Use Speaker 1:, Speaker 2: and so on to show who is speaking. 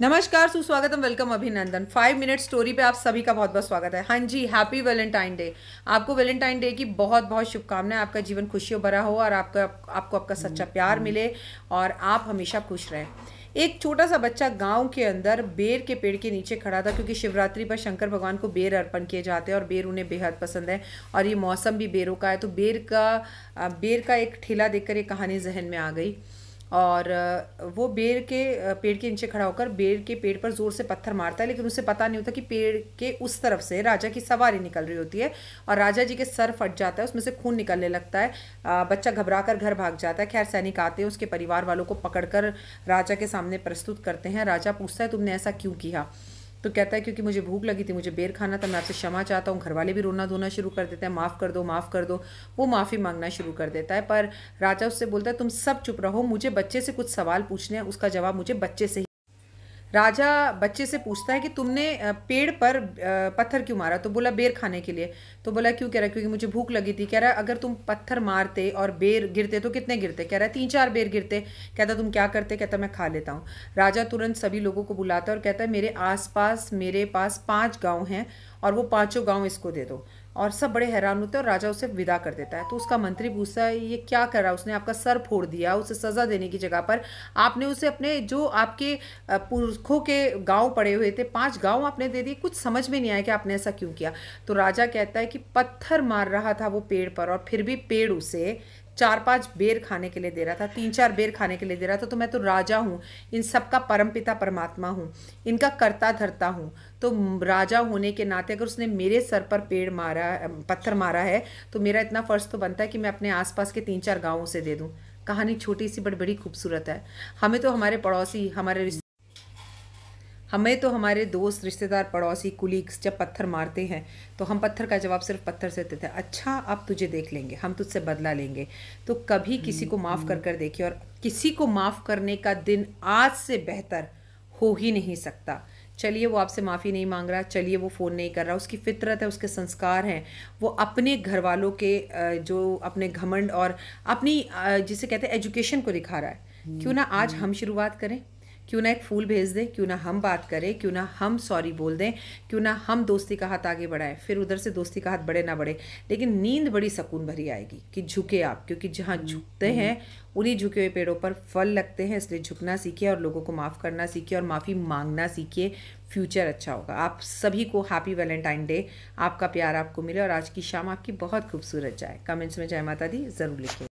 Speaker 1: नमस्कार सुस्वागतम वेलकम अभिनंदन फाइव मिनट स्टोरी पे आप सभी का बहुत बहुत स्वागत है हाँ जी हैप्पी वैलेंटाइन डे आपको वैलेंटाइन डे की बहुत बहुत शुभकामनाएं आपका जीवन खुशियों भरा हो और आपका आपको आपका सच्चा प्यार हम्म। मिले और आप हमेशा खुश रहें एक छोटा सा बच्चा गांव के अंदर बेर के पेड़ के नीचे खड़ा था क्योंकि शिवरात्रि पर शंकर भगवान को बेर अर्पण किए जाते हैं और बेर उन्हें बेहद पसंद है और ये मौसम भी बेरों का है तो बेर का बेर का एक ठेला देखकर ये कहानी जहन में आ गई और वो बेर के पेड़ के नीचे खड़ा होकर बेर के पेड़ पर ज़ोर से पत्थर मारता है लेकिन उसे पता नहीं होता कि पेड़ के उस तरफ से राजा की सवारी निकल रही होती है और राजा जी के सर फट जाता है उसमें से खून निकलने लगता है बच्चा घबरा कर घर भाग जाता है खैर सैनिक आते हैं उसके परिवार वालों को पकड़कर राजा के सामने प्रस्तुत करते हैं राजा पूछता है तुमने ऐसा क्यों किया तो कहता है क्योंकि मुझे भूख लगी थी मुझे बेर खाना था मैं आपसे क्षमा चाहता हूँ घर वाले भी रोना धोना शुरू कर देते हैं माफ़ कर दो माफ़ कर दो वो माफ़ी मांगना शुरू कर देता है पर राजा उससे बोलता है तुम सब चुप रहो मुझे बच्चे से कुछ सवाल पूछने हैं उसका जवाब मुझे बच्चे से ही राजा बच्चे से पूछता है कि तुमने पेड़ पर पत्थर क्यों मारा तो बोला बेर खाने के लिए तो बोला क्यों कह रहा क्योंकि मुझे भूख लगी थी कह रहा अगर तुम पत्थर मारते और बेर गिरते तो कितने गिरते कह रहा तीन चार बेर गिरते कहता तुम क्या करते कहता मैं खा लेता हूँ राजा तुरंत सभी लोगों को बुलाता है और कहता है मेरे आसपास मेरे पास पाँच गाँव हैं और वो पाँचों गाँव इसको दे दो और सब बड़े हैरान होते हैं और राजा उसे विदा कर देता है तो उसका मंत्री पूछता है ये क्या कर रहा है उसने आपका सर फोड़ दिया उसे सज़ा देने की जगह पर आपने उसे अपने जो आपके पुरखों के गांव पड़े हुए थे पांच गांव आपने दे दिए कुछ समझ में नहीं आया कि आपने ऐसा क्यों किया तो राजा कहता है कि पत्थर मार रहा था वो पेड़ पर और फिर भी पेड़ उसे चार पांच बेर खाने के लिए दे रहा था तीन चार बेर खाने के लिए दे रहा था तो मैं तो राजा हूँ इन सब का परम पिता परमात्मा हूँ इनका करता धरता हूँ तो राजा होने के नाते अगर उसने मेरे सर पर पेड़ मारा पत्थर मारा है तो मेरा इतना फ़र्ज़ तो बनता है कि मैं अपने आसपास के तीन चार गाँवों से दे दूँ कहानी छोटी सी बट बड़ी खूबसूरत है हमें तो हमारे पड़ोसी हमारे हमें तो हमारे दोस्त रिश्तेदार पड़ोसी कुलीग्स जब पत्थर मारते हैं तो हम पत्थर का जवाब सिर्फ पत्थर से देते हैं अच्छा अब तुझे देख लेंगे हम तुझसे बदला लेंगे तो कभी किसी को माफ़ कर हम्म। कर देखिए और किसी को माफ़ करने का दिन आज से बेहतर हो ही नहीं सकता चलिए वो आपसे माफ़ी नहीं मांग रहा चलिए वो फ़ोन नहीं कर रहा उसकी फितरत है उसके संस्कार हैं वो अपने घर वालों के जो अपने घमंड और अपनी जिसे कहते हैं एजुकेशन को दिखा रहा है हम्म, क्यों ना आज हम्म। हम शुरुआत करें क्यों ना एक फूल भेज दें क्यों ना हम बात करें क्यों ना हम सॉरी बोल दें क्यों ना हम दोस्ती का हाथ आगे बढ़ाएं फिर उधर से दोस्ती का हाथ बढ़े ना बढ़े लेकिन नींद बड़ी सुकून भरी आएगी कि झुके आप क्योंकि जहाँ हम्म, झुकते हम्म। हैं उन्हीं झुके हुए पेड़ों पर फल लगते हैं इसलिए झुकना सीखिए और लोगों को माफ़ करना सीखिए और माफ़ी मांगना सीखिए फ्यूचर अच्छा होगा आप सभी को हैप्पी वैलेंटाइन डे आपका प्यार आपको मिले और आज की शाम आपकी बहुत खूबसूरत जाए कमेंट्स में जय माता दी ज़रूर लिखें